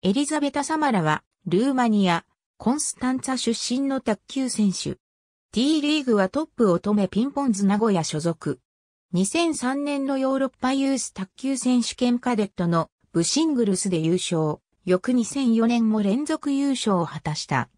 エリザベタ・サマラは、ルーマニア、コンスタンツァ出身の卓球選手。T リーグはトップを止めピンポンズ名古屋所属。2003年のヨーロッパユース卓球選手権カデットの部シングルスで優勝。翌2004年も連続優勝を果たした。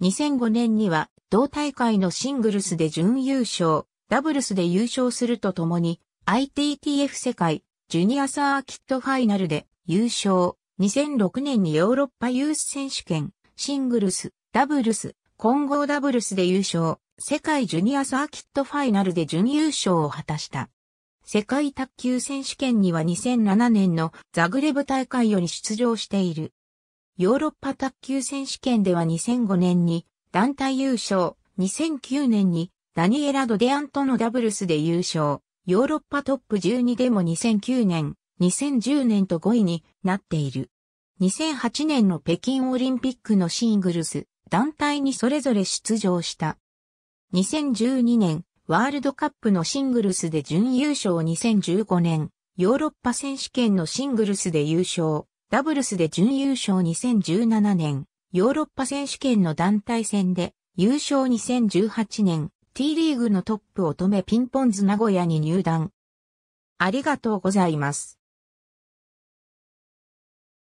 2005年には同大会のシングルスで準優勝、ダブルスで優勝するとともに ITTF 世界ジュニアサーキットファイナルで優勝。2006年にヨーロッパユース選手権、シングルス、ダブルス、混合ダブルスで優勝、世界ジュニアサーキットファイナルで準優勝を果たした。世界卓球選手権には2007年のザグレブ大会より出場している。ヨーロッパ卓球選手権では2005年に団体優勝、2009年にダニエラ・ド・デアントのダブルスで優勝、ヨーロッパトップ12でも2009年、2010年と5位になっている。2008年の北京オリンピックのシングルス、団体にそれぞれ出場した。2012年、ワールドカップのシングルスで準優勝2015年、ヨーロッパ選手権のシングルスで優勝、ダブルスで準優勝2017年、ヨーロッパ選手権の団体戦で優勝2018年、T リーグのトップを止めピンポンズ名古屋に入団。ありがとうございます。